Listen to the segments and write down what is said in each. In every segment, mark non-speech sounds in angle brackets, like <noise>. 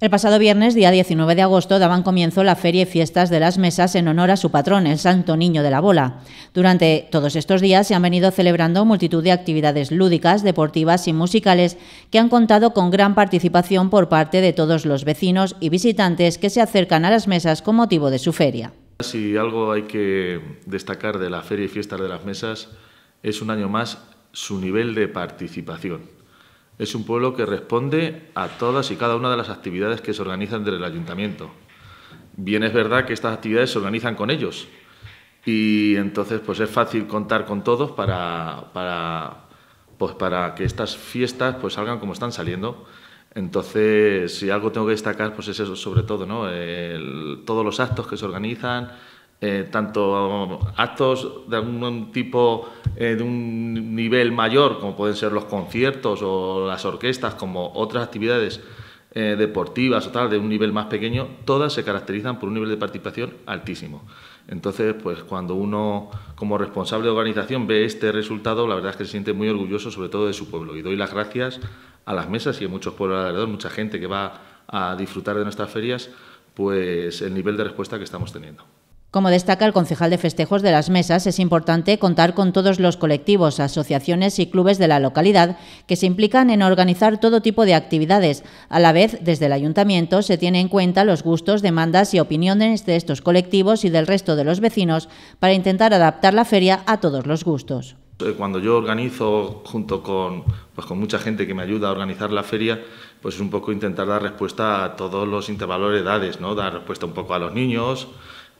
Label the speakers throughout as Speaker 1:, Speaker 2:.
Speaker 1: El pasado viernes, día 19 de agosto, daban comienzo la feria y fiestas de las mesas en honor a su patrón, el Santo Niño de la Bola. Durante todos estos días se han venido celebrando multitud de actividades lúdicas, deportivas y musicales que han contado con gran participación por parte de todos los vecinos y visitantes que se acercan a las mesas con motivo de su feria.
Speaker 2: Si algo hay que destacar de la feria y fiestas de las mesas es un año más su nivel de participación es un pueblo que responde a todas y cada una de las actividades que se organizan desde el ayuntamiento. Bien es verdad que estas actividades se organizan con ellos y entonces pues es fácil contar con todos para, para, pues, para que estas fiestas pues salgan como están saliendo. Entonces, si algo tengo que destacar, pues es eso sobre todo, ¿no? todos los actos que se organizan, eh, tanto actos de algún tipo, eh, de un nivel mayor, como pueden ser los conciertos o las orquestas, como otras actividades eh, deportivas o tal, de un nivel más pequeño, todas se caracterizan por un nivel de participación altísimo. Entonces, pues cuando uno, como responsable de organización, ve este resultado, la verdad es que se siente muy orgulloso, sobre todo de su pueblo. Y doy las gracias a las mesas y a muchos pueblos alrededor, mucha gente que va a disfrutar de nuestras ferias, pues el nivel de respuesta que estamos teniendo.
Speaker 1: Como destaca el concejal de festejos de las mesas, es importante contar con todos los colectivos, asociaciones y clubes de la localidad que se implican en organizar todo tipo de actividades. A la vez, desde el ayuntamiento se tiene en cuenta los gustos, demandas y opiniones de estos colectivos y del resto de los vecinos para intentar adaptar la feria a todos los gustos.
Speaker 2: Eh, cuando yo organizo junto con, pues con mucha gente que me ayuda a organizar la feria, pues es un poco intentar dar respuesta a todos los intervalos de edades, ¿no? dar respuesta un poco a los niños,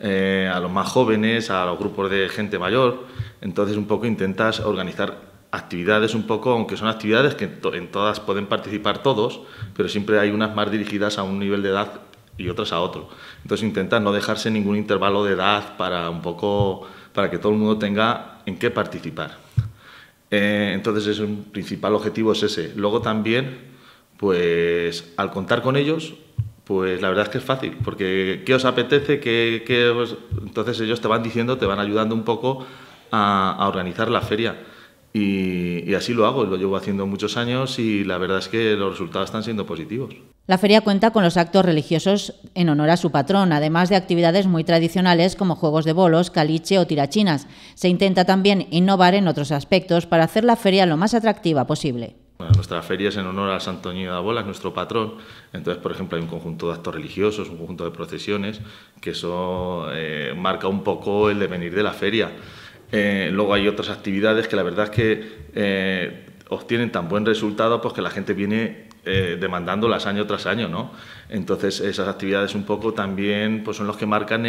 Speaker 2: eh, a los más jóvenes, a los grupos de gente mayor. Entonces, un poco intentas organizar actividades un poco, aunque son actividades que en, todas pueden participar todos, pero siempre hay unas más dirigidas a un nivel de edad y otras a otro. Entonces, intentas no dejarse ningún intervalo de edad para un poco para que todo el mundo tenga en qué participar. Eh, entonces, es un principal objetivo es ese. Luego también, pues al contar con ellos, pues la verdad es que es fácil, porque ¿qué os apetece? ¿Qué, Entonces ellos te van diciendo, te van ayudando un poco a, organizar la feria. y, así lo hago, lo llevo haciendo muchos años y la verdad es que los resultados están siendo positivos.
Speaker 1: La feria cuenta con los actos religiosos en honor a su patrón, además de actividades muy tradicionales como juegos de bolos, caliche o tirachinas. Se intenta también innovar en otros aspectos para hacer la feria lo más atractiva posible
Speaker 2: nuestra feria es en honor a San Niño de Abolas, nuestro patrón. Entonces, por ejemplo, hay un conjunto de actos religiosos, un conjunto de procesiones, que eso eh, marca un poco el devenir de la feria. Eh, luego hay otras actividades que la verdad es que eh, obtienen tan buen resultado pues que la gente viene demandándolas año tras año, ¿no? Entonces, esas actividades un poco también pues, son los que marcan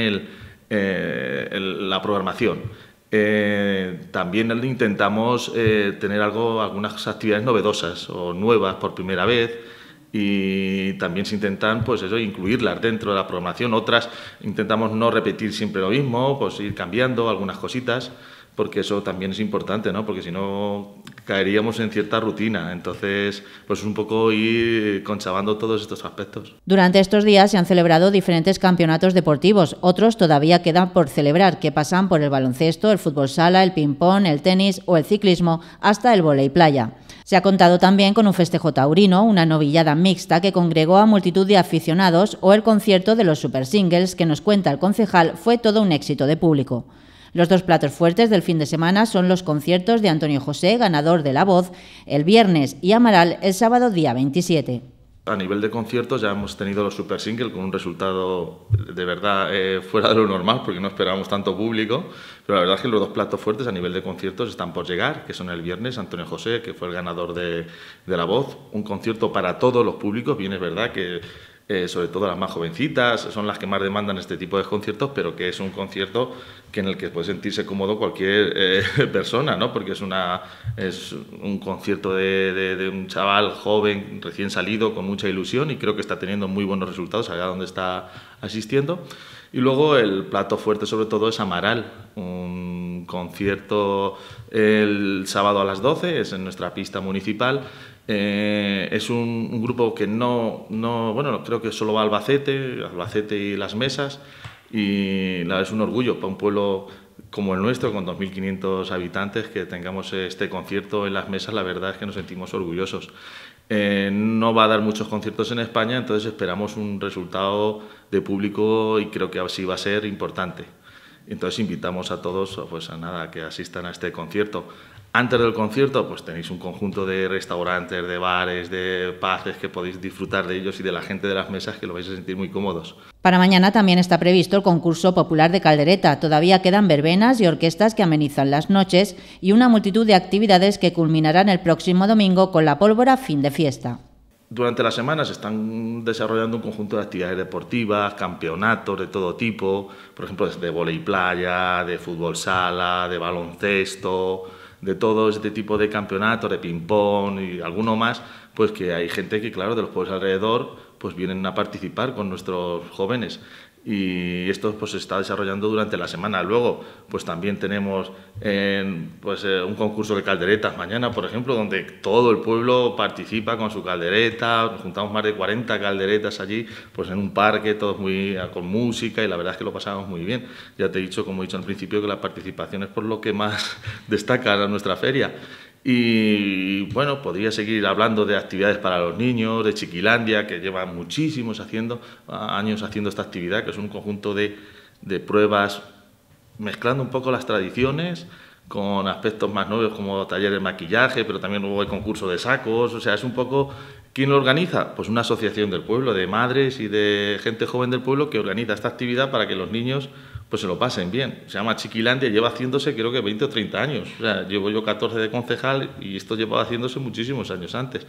Speaker 2: la programación. Eh, también intentamos eh, tener algo, algunas actividades novedosas o nuevas por primera vez y también se intentan pues eso, incluirlas dentro de la programación. Otras intentamos no repetir siempre lo mismo, pues ir cambiando algunas cositas porque eso también es importante, ¿no? Porque si no caeríamos en cierta rutina. Entonces, pues un poco ir conchabando todos estos aspectos.
Speaker 1: Durante estos días se han celebrado diferentes campeonatos deportivos. Otros todavía quedan por celebrar, que pasan por el baloncesto, el fútbol sala, el ping-pong, el tenis o el ciclismo, hasta el volei playa. Se ha contado también con un festejo taurino, una novillada mixta que congregó a multitud de aficionados o el concierto de los super singles que nos cuenta el concejal fue todo un éxito de público. Los dos platos fuertes del fin de semana son los conciertos de Antonio José, ganador de La Voz, el viernes y Amaral el sábado día 27.
Speaker 2: A nivel de conciertos ya hemos tenido los Super singles con un resultado de verdad eh, fuera de lo normal porque no esperábamos tanto público, pero la verdad es que los dos platos fuertes a nivel de conciertos están por llegar, que son el viernes Antonio José, que fue el ganador de La Voz, un concierto para todos los públicos, bien es verdad que eh, sobre todo las más jovencitas, son las que más demandan este tipo de conciertos, pero que es un concierto que en el que puede sentirse cómodo cualquier eh, <laughs> persona, ¿no? porque es, una, es un concierto de, de, un chaval joven, recién salido, con mucha ilusión y creo que está teniendo muy buenos resultados allá donde está asistiendo. Y luego el plato fuerte sobre todo es Amaral, un concierto el sábado a las 12, es en nuestra pista municipal eh, es un, grupo que no, no, bueno, creo que solo va a Albacete, Albacete y las mesas, y es un orgullo para un pueblo como el nuestro, con 2.500 habitantes, que tengamos este concierto en las mesas, la verdad es que nos sentimos orgullosos. Eh, no va a dar muchos conciertos en España, entonces esperamos un resultado de público y creo que así va a ser importante. Entonces invitamos a todos pues, a nada, que asistan a este concierto. Antes del concierto, pues tenéis un conjunto de restaurantes, de bares, de pases que podéis disfrutar de ellos y de la gente de las mesas que lo vais a sentir muy cómodos.
Speaker 1: Para mañana también está previsto el concurso popular de Caldereta. Todavía quedan verbenas y orquestas que amenizan las noches y una multitud de actividades que culminarán el próximo domingo con la pólvora fin de fiesta.
Speaker 2: Durante la semana se están desarrollando un conjunto de actividades deportivas, campeonatos de todo tipo, por ejemplo, de voleibol playa, de fútbol sala, de baloncesto, de todo este tipo de campeonatos, de ping-pong y alguno más, pues que hay gente que, claro, de los pueblos alrededor, pues vienen a participar con nuestros jóvenes y esto pues, se está desarrollando durante la semana. Luego, pues también tenemos pues, eh, un concurso de calderetas mañana, por ejemplo, donde todo el pueblo participa con su caldereta, juntamos más de 40 calderetas allí, pues en un parque, todos muy ah, con música y la verdad es que lo pasamos muy bien. Ya te he dicho, como he dicho al principio, que la participación es por lo que más <laughs> destaca nuestra feria. Y bueno, podría seguir hablando de actividades para los niños, de Chiquilandia, que lleva muchísimos haciendo, años haciendo esta actividad, que es un conjunto de, de pruebas mezclando un poco las tradiciones con aspectos más nuevos como talleres de maquillaje, pero también luego el concurso de sacos, o sea, es un poco ¿Quién lo organiza? Pues una asociación del pueblo, de madres y de gente joven del pueblo que organiza esta actividad para que los niños pues se lo pasen bien. Se llama Chiquilandia, lleva haciéndose creo que 20 o 30 años. O sea, llevo yo 14 de concejal y esto llevaba haciéndose muchísimos años antes.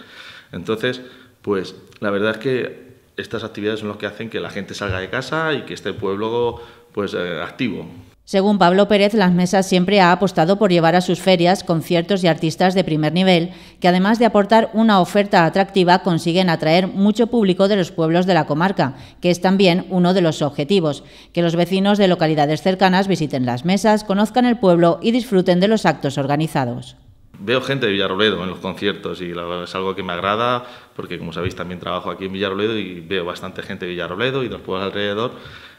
Speaker 2: Entonces, pues la verdad es que estas actividades son las que hacen que la gente salga de casa y que este pueblo pues eh, activo.
Speaker 1: Según Pablo Pérez, Las Mesas siempre ha apostado por llevar a sus ferias conciertos y artistas de primer nivel, que además de aportar una oferta atractiva, consiguen atraer mucho público de los pueblos de la comarca, que es también uno de los objetivos, que los vecinos de localidades cercanas visiten las mesas, conozcan el pueblo y disfruten de los actos organizados.
Speaker 2: Veo gente de Villarrobledo en los conciertos y es algo que me agrada, porque como sabéis también trabajo aquí en Villarrobledo y veo bastante gente de Villarrobledo y de los pueblos alrededor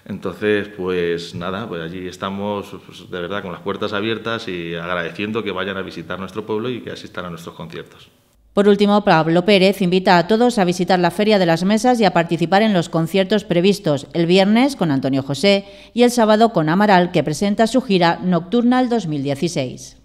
Speaker 2: entonces, pues nada, pues allí estamos pues, de verdad con las puertas abiertas y agradeciendo que vayan a visitar nuestro pueblo y que asistan a nuestros conciertos.
Speaker 1: Por último, Pablo Pérez invita a todos a visitar la Feria de las Mesas y a participar en los conciertos previstos el viernes con Antonio José y el sábado con Amaral, que presenta su gira Nocturnal 2016.